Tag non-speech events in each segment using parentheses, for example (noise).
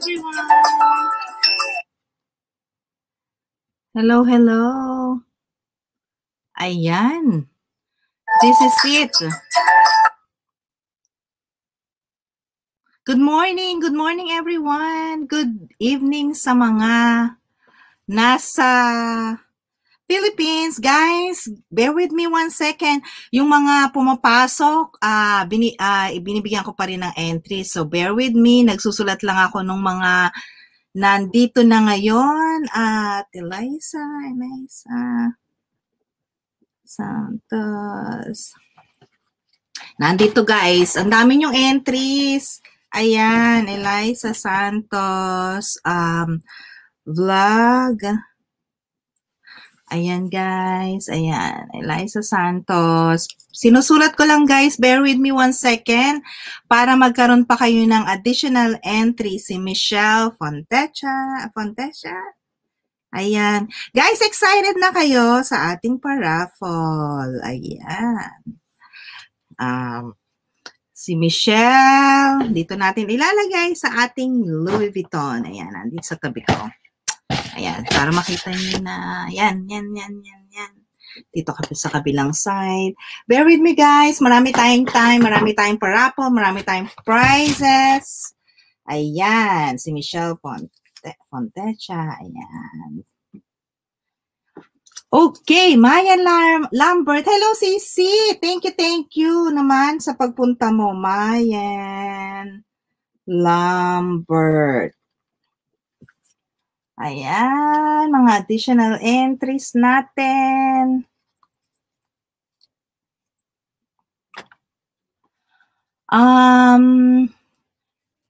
everyone. Hello, hello. Ayan. This is it. Good morning, good morning everyone. Good evening sa mga nasa Philippines, guys, bear with me one second. Yung mga pumapasok, uh, bini, uh, ah, binibigyan ko pa rin ng entry. So, bear with me. Nagsusulat lang ako ng mga nandito na ngayon. At Eliza, Eliza, Santos. Nandito, guys. Ang dami nyong entries. Ayan, Eliza Santos, um, vlog, Ayan guys, ayan, Eliza Santos. Sinusulat ko lang guys, bear with me one second para magkaroon pa kayo ng additional entry si Michelle Fontecha. Fontecha? Ayan. Guys, excited na kayo sa ating paraffle. Ayan. Um, si Michelle, dito natin ilalagay sa ating Louis Vuitton. Ayan, nandito sa tabi ko. Ayan, para makita niyo na, yan, yan, yan, yan, yan. Dito ka sa kabilang side. Bear with me guys, marami tayong time, marami tayong parapo, marami tayong prizes. Ayan, si Michelle Fonte, Fontecha, ayan. Okay, Maya Lam Lambert. Hello, CC. Thank you, thank you naman sa pagpunta mo, Maya Lambert. Ayan, mga additional entries natin. Um,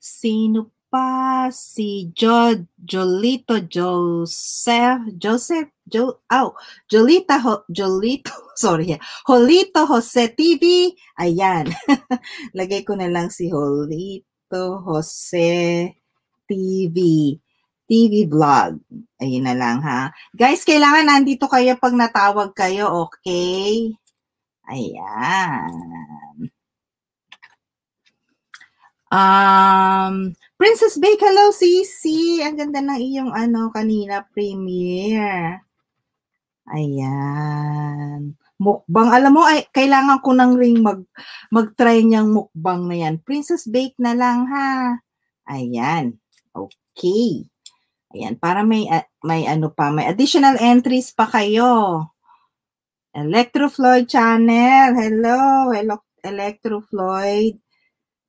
sino pa? Si jo, Jolito Joseph, Joseph, jo, oh, Jolita, Ho, Jolito, (laughs) sorry, Jolito Jose TV. Ayan, (laughs) lagay ko na lang si Jolito Jose TV. TV vlog. Ayun na lang ha. Guys, kailangan nandito kayo pag natawag kayo, okay? Ayan. Um, Princess Bake, hello CC. Ang ganda ng iyong ano kanina premiere. Ayan. Mukbang. Alam mo, ay, kailangan ko nang ring mag, mag-try niyang mukbang na yan. Princess Bake na lang ha. Ayan. Okay. Ayan, para may, ah, may ano pa, may additional entries pa kayo. Electro Floyd Channel. Hello, hello Electro Floyd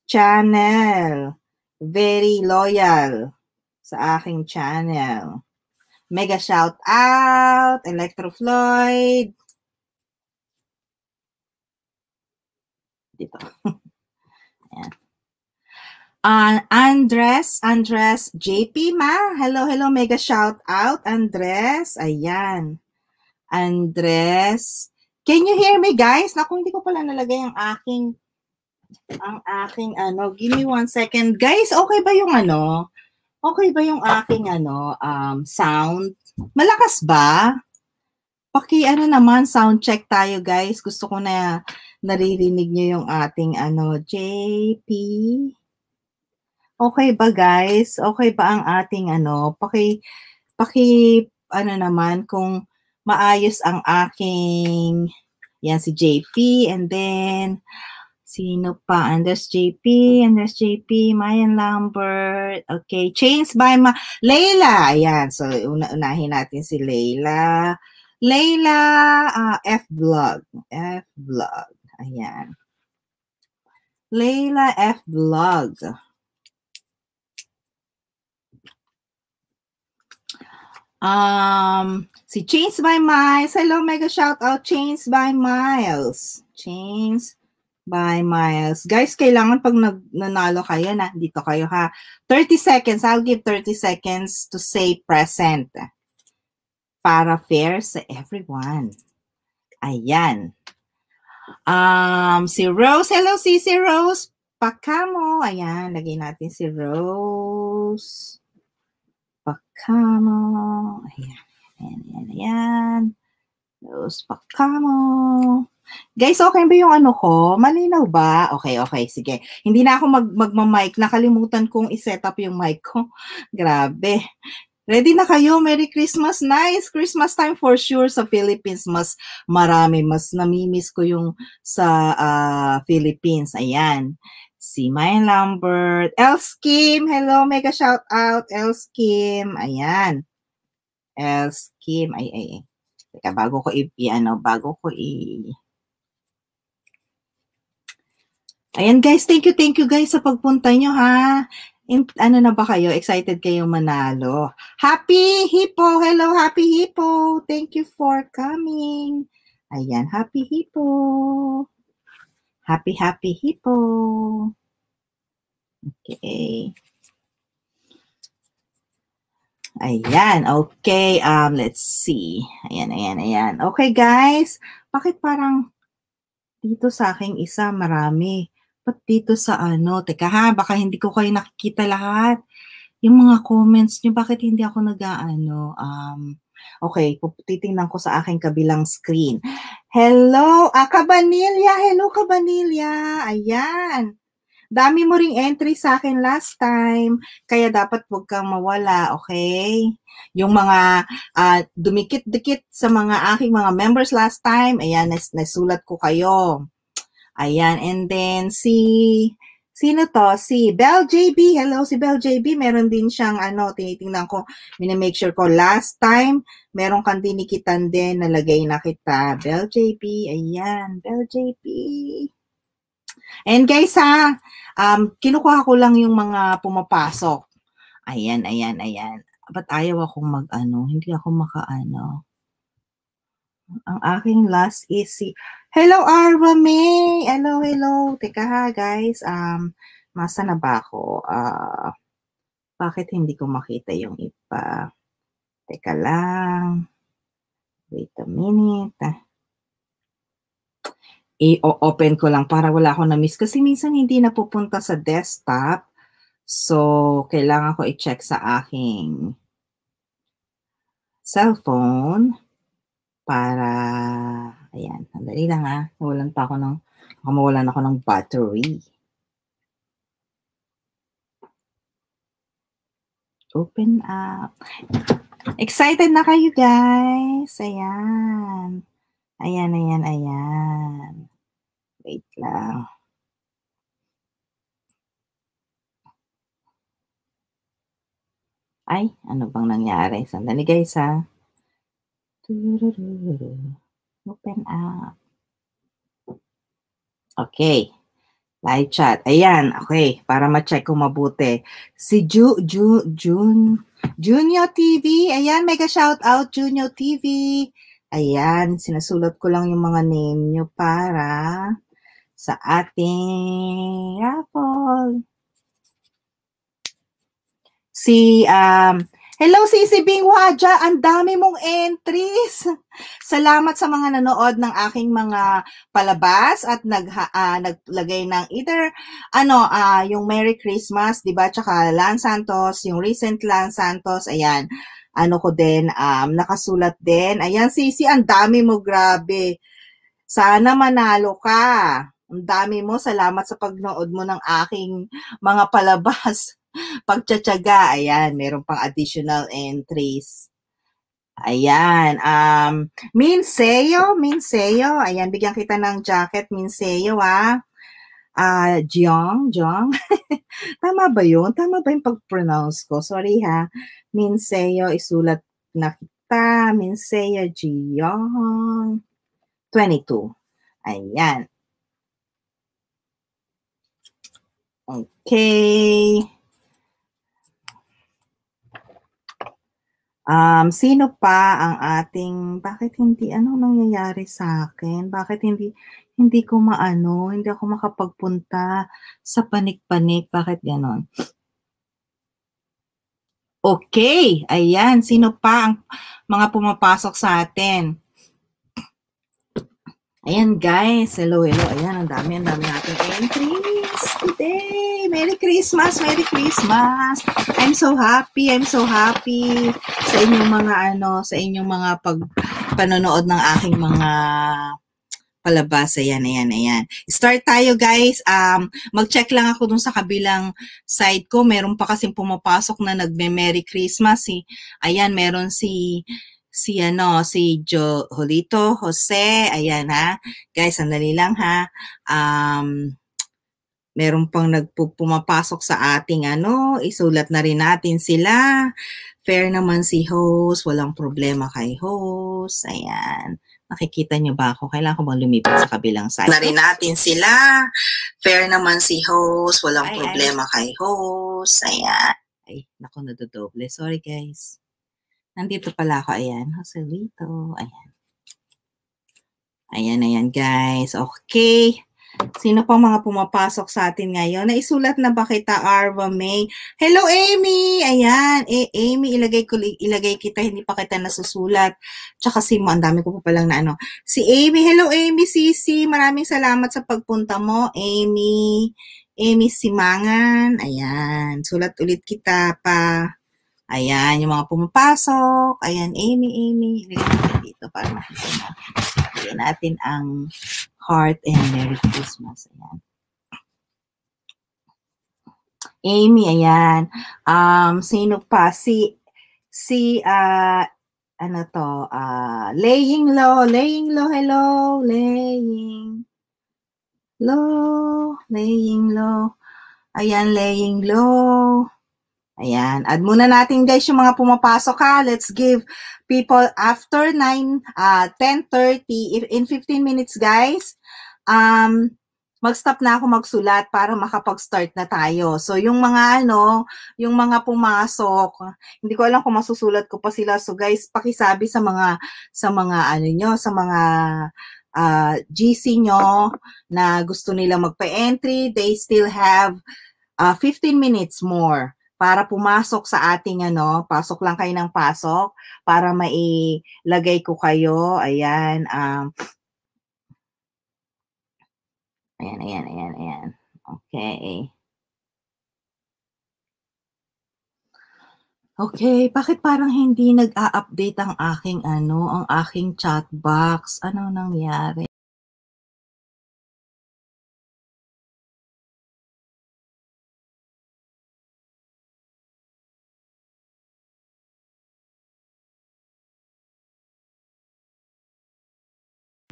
Channel. Very loyal sa aking channel. Mega shout out, Electro Floyd. Dito. (laughs) Uh, Andres, Andres JP ma. Hello, hello. Mega shout out, Andres. Ayan. Andres. Can you hear me, guys? Naku, hindi ko pala nalagay ang aking ang aking ano. Give me one second. Guys, okay ba yung ano? Okay ba yung aking ano um sound? Malakas ba? Paki ano naman sound check tayo, guys. Gusto ko na naririnig niyo yung ating ano JP. Okay ba guys? Okay ba ang ating ano? Paki paki ano naman kung maayos ang aking yan si JP and then sino pa? And there's JP, and there's JP, Mayan Lambert. Okay, Chains by Ma Layla. Ayan, so una unahin natin si Layla. Layla uh, ah, F Vlog. F Vlog. Ayan. Layla F Vlog. Um, si Chains by Miles. Hello, mega shout out. Chains by Miles. Chains by Miles. Guys, kailangan pag nag nanalo kayo, na, dito kayo ha. 30 seconds. I'll give 30 seconds to say present. Para fair sa everyone. Ayan. Um, si Rose. Hello, si Rose. Pakamo. Ayan, lagay natin si Rose. Pacamo. Ayan, ayan, ayan, ayan. Those Pacamo. Guys, okay ba yung ano ko? Malinaw ba? Okay, okay, sige. Hindi na ako mag magma-mic. Nakalimutan kong i-set up yung mic ko. (laughs) Grabe. Ready na kayo? Merry Christmas! Nice! Christmas time for sure sa Philippines. Mas marami. Mas namimiss ko yung sa uh, Philippines. Ayan si Maya Lambert, Els Kim, hello, mega shout out, Els Kim, ayan. Els Kim, ay, ay, ay. Teka, bago ko i, ano, bago ko i, Ayan guys, thank you, thank you guys sa pagpunta nyo ha. In, ano na ba kayo? Excited kayo manalo. Happy Hippo! Hello, Happy Hippo! Thank you for coming. Ayan, Happy Hippo! Happy, happy hippo. Okay. Ayan, okay. Um, let's see. Ayan, ayan, ayan. Okay, guys. Bakit parang dito sa aking isa marami? Ba't dito sa ano? Teka ha, baka hindi ko kayo nakikita lahat. Yung mga comments nyo, bakit hindi ako nag-ano? Um, Okay, titingnan ko sa aking kabilang screen. Hello, ah, Kabanilya. Hello, Kabanilya. Ayan. Dami mo ring entry sa akin last time, kaya dapat huwag kang mawala, okay? Yung mga uh, dumikit-dikit sa mga aking mga members last time, ayan, nas nasulat ko kayo. Ayan, and then si Sino to? Si Bell JB. Hello, si Bell JB. Meron din siyang ano, tinitingnan ko. Minamake sure ko last time. Meron kang dinikitan din. Nalagay na kita. Bell JB. Ayan. Bell JB. And guys ha, um, kinukuha ko lang yung mga pumapasok. Ayan, ayan, ayan. Ba't ayaw akong mag-ano? Hindi ako maka-ano. Ang aking last is si Hello, Arba May! Hello, hello. Teka ha, guys. Um, masa na ba ako? Uh, bakit hindi ko makita yung iba? Teka lang. Wait a minute. I-open ko lang para wala akong na-miss. Kasi minsan hindi napupunta sa desktop. So, kailangan ko i-check sa aking cellphone para Ayan, sandali lang ha. Ah. Nawalan pa ako ng, mawalan ako ng battery. Open up. Excited na kayo guys. Ayan. Ayan, ayan, ayan. Wait lang. Ay, ano bang nangyari? Sandali guys ha. Ah. Turururu. Open up. Okay. Live chat. Ayan, okay. Para ma-check kung mabuti. Si Ju, Ju, Jun, Junio TV. Ayan, mega shout out Junio TV. Ayan, sinasulat ko lang yung mga name nyo para sa ating raffle. Si um, Hello, Sisi Bingwaja! Ang dami mong entries! Salamat sa mga nanood ng aking mga palabas at nag, uh, ah, naglagay ng either ano, uh, yung Merry Christmas, di ba? Tsaka Lan Santos, yung recent Lan Santos, ayan. Ano ko din, um, nakasulat din. Ayan, Sisi, ang dami mo, grabe. Sana manalo ka. Ang dami mo, salamat sa pagnood mo ng aking mga palabas pagtsatsaga, ayan, meron pang additional entries. Ayan. Um, Minseyo, Minseyo. Ayan, bigyan kita ng jacket, Minseyo, ha? Ah, uh, Jiong, Jong. (laughs) Tama ba yun? Tama ba yung pag-pronounce ko? Sorry, ha? Minseyo, isulat na kita. Minseyo, Jong. 22. Ayan. Okay. Um, sino pa ang ating, bakit hindi, ano nangyayari sa akin? Bakit hindi, hindi ko maano, hindi ako makapagpunta sa panik-panik, bakit ganon? Okay, ayan, sino pa ang mga pumapasok sa atin? Ayan guys, hello, hello, ayan, ang dami, ang dami nating entries today. Merry Christmas! Merry Christmas! I'm so happy! I'm so happy sa inyong mga ano, sa inyong mga pag panonood ng aking mga palabas. Ayan, ayan, ayan. Start tayo guys. Um, mag-check lang ako dun sa kabilang side ko. Meron pa kasing pumapasok na nagme-Merry Christmas. Si, ayan, meron si si ano, si Jo Holito, Jose. Ayan ha. Guys, sandali lang ha. Um, meron pang nagpumapasok sa ating ano, isulat na rin natin sila. Fair naman si host, walang problema kay host. Ayan. Nakikita niyo ba ako? Kailangan ko bang lumipat sa kabilang side? Na rin natin sila. Fair naman si host, walang ay, problema ay. kay host. Ayan. Ay, naku, nadodoble. Sorry guys. Nandito pala ako. Ayan. Joselito. Ayan. Ayan, ayan guys. Okay. Sino pa mga pumapasok sa atin ngayon? Naisulat na ba kita, Arva May? Hello, Amy! Ayan, eh, Amy, ilagay, ko, ilagay kita, hindi pa kita nasusulat. Tsaka si Mo, ang dami ko pa palang na ano. Si Amy, hello, Amy, Sisi, maraming salamat sa pagpunta mo, Amy. Amy Simangan, ayan, sulat ulit kita pa. Ayan, yung mga pumapasok. Ayan, Amy, Amy. Ilagay natin dito para makita natin ang Heart and Merry Christmas. Ayan. Amy, ayan. Um, sino pa? Si, si, uh, ano to? Uh, laying low, laying low, hello, laying low, laying low. Ayan, laying low. Ayan. Add muna natin guys yung mga pumapasok ha. Let's give people after 9, uh, 10.30, if, in 15 minutes guys, um, mag-stop na ako magsulat para makapag-start na tayo. So yung mga ano, yung mga pumasok, hindi ko alam kung masusulat ko pa sila. So guys, pakisabi sa mga sa mga ano nyo, sa mga uh, ah, GC nyo na gusto nila magpa-entry, they still have uh, ah, 15 minutes more para pumasok sa ating ano, pasok lang kayo ng pasok para mailagay ko kayo. Ayan, um, ayan, ayan, ayan, ayan. Okay. Okay, bakit parang hindi nag-a-update ang aking ano, ang aking chat box? Ano nangyari?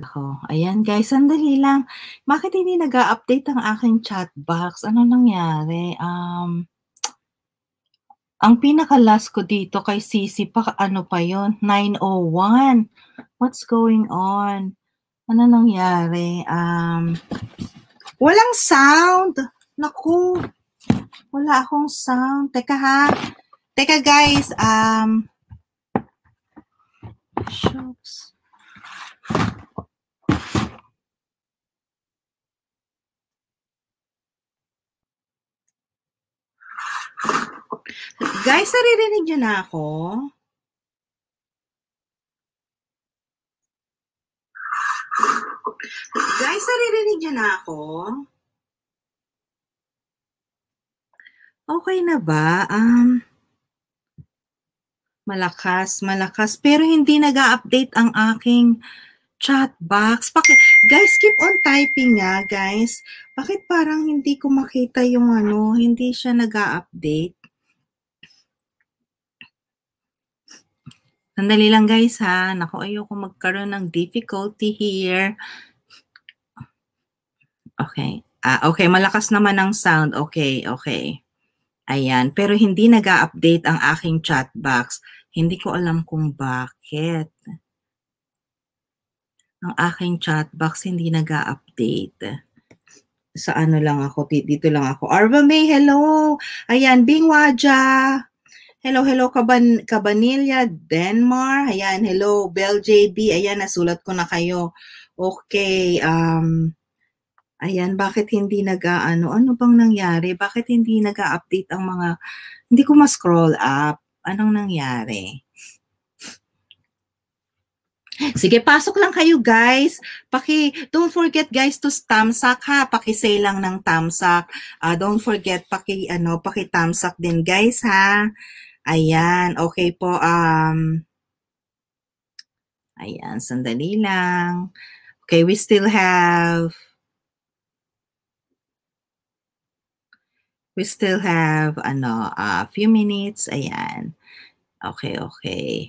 Ako. Ayan guys, sandali lang. Bakit hindi nag update ang aking chat box? Ano nangyari? Um, ang pinaka-last ko dito kay Sisi, pa, ano pa yon 901. What's going on? Ano nangyari? Um, walang sound. Naku. Wala akong sound. Teka ha. Teka guys, um, Shucks. Guys, naririnig niyo na ako? Guys, naririnig niyo na ako? Okay na ba? Um, malakas, malakas. Pero hindi nag update ang aking chat box. Bakit? Guys, keep on typing nga, ah, guys. Bakit parang hindi ko makita yung ano, hindi siya nag update Sandali lang guys ha. Naku, ayoko magkaroon ng difficulty here. Okay. Ah, okay, malakas naman ang sound. Okay, okay. Ayan, pero hindi nag update ang aking chat box. Hindi ko alam kung bakit. Ang aking chat box hindi nag update Sa ano lang ako, dito lang ako. Arva May, hello! Ayan, Bingwaja! Hello, hello, Kaban Kabanilya, Denmark. Ayan, hello, Bell JB. Ayan, nasulat ko na kayo. Okay, um, ayan, bakit hindi nag ano, ano bang nangyari? Bakit hindi nag update ang mga, hindi ko ma-scroll up. Anong nangyari? Sige, pasok lang kayo guys. Paki, don't forget guys to tamsak ha. Paki-say lang ng tamsak. Uh, don't forget paki ano, paki tamsak din guys ha. Ayan, okay po. Um, ayan, sandali lang. Okay, we still have... We still have ano, a uh, few minutes. Ayan. Okay, okay.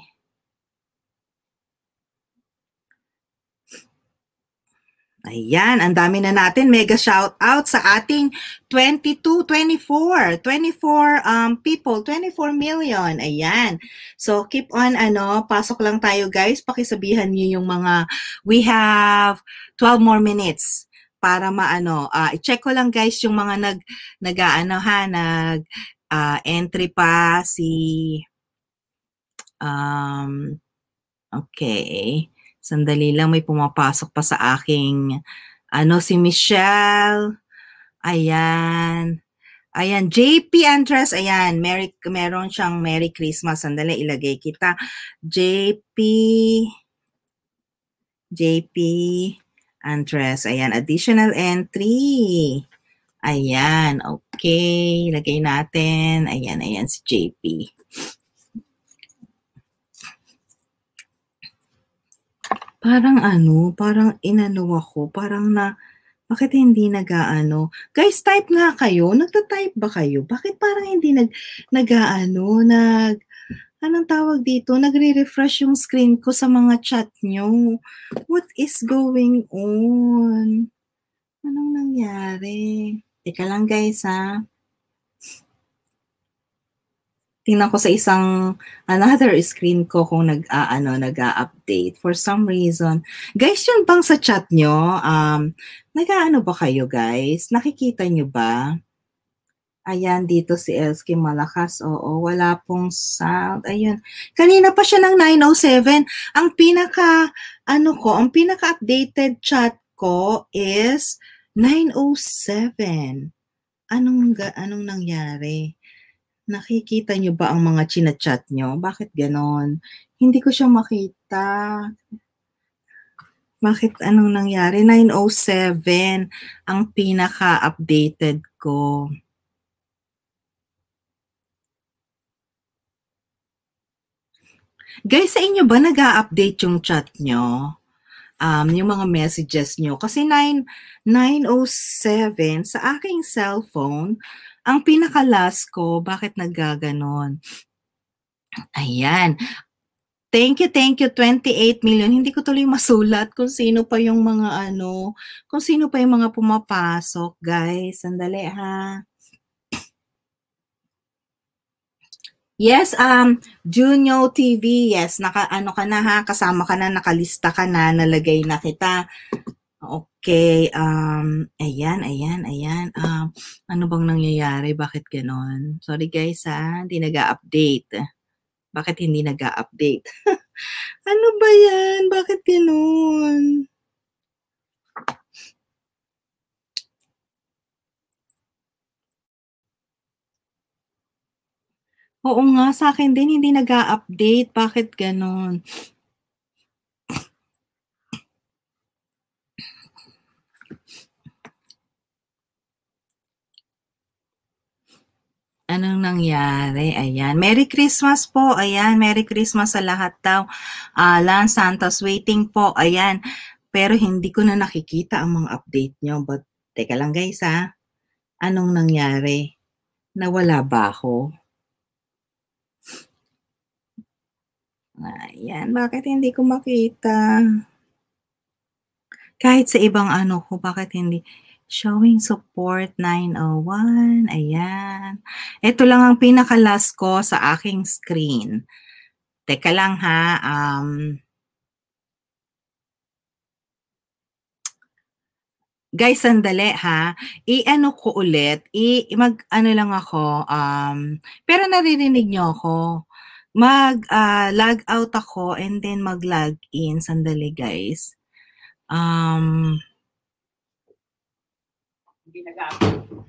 Ayan, ang dami na natin. Mega shout out sa ating 22, 24, 24 um, people, 24 million. Ayan. So keep on, ano, pasok lang tayo guys. Pakisabihan niyo yung mga, we have 12 more minutes para maano, uh, ah, check ko lang guys yung mga nag, nag ano ha, nag uh, entry pa si, um, okay. Sandali lang, may pumapasok pa sa aking, ano, si Michelle. Ayan. Ayan, JP Andres, ayan, Merry, meron siyang Merry Christmas. Sandali, ilagay kita. JP, JP Andres, ayan, additional entry. Ayan, okay, ilagay natin. Ayan, ayan, si JP. Parang ano, parang inano ako, parang na, bakit hindi nagaano? Guys, type nga kayo. Nagta-type ba kayo? Bakit parang hindi nag, nagaano, nag, anong tawag dito? Nagre-refresh yung screen ko sa mga chat nyo. What is going on? Anong nangyari? Teka lang guys ha tingnan ko sa isang another screen ko kung nag uh, ano nag-update for some reason guys yun bang sa chat nyo um nagaano ba kayo guys nakikita nyo ba Ayan, dito si Elski Malakas. Oo, wala pong sound. Ayun. Kanina pa siya ng 907. Ang pinaka, ano ko, ang pinaka-updated chat ko is 907. Anong, anong nangyari? nakikita niyo ba ang mga chinachat niyo? Bakit ganon? Hindi ko siya makita. Bakit anong nangyari? 907 ang pinaka-updated ko. Guys, sa inyo ba nag update yung chat nyo? Um, yung mga messages nyo? Kasi 9, 907 sa aking cellphone, ang pinaka-last ko, bakit nagaganon? Ayan. Thank you, thank you, 28 million. Hindi ko tuloy masulat kung sino pa yung mga ano, kung sino pa yung mga pumapasok, guys. Sandali ha. Yes, um, Junyo TV, yes, naka, ano ka na ha, kasama ka na, nakalista ka na, nalagay na kita. Okay. Okay, um, ayan, ayan, ayan. Um, ano bang nangyayari? Bakit ganon? Sorry guys ha, hindi nag-update. Bakit hindi nag-update? (laughs) ano ba yan? Bakit ganon? Oo nga, sa akin din hindi nag-update. Bakit ganon? Anong nangyari? Ayan. Merry Christmas po. Ayan. Merry Christmas sa lahat daw. Alan ah, Santos waiting po. Ayan. Pero hindi ko na nakikita ang mga update nyo. But teka lang guys ha. Anong nangyari? Nawala ba ako? Ayan. Bakit hindi ko makita? Kahit sa ibang ano ko, bakit hindi? Showing support 901. Ayan. Ito lang ang pinaka-last ko sa aking screen. Teka lang ha. Um, guys, sandali ha. I-ano ko ulit. I mag ano lang ako. Um, pero naririnig niyo ako. Mag uh, log out ako and then mag log in sandali guys. Um, Renegado.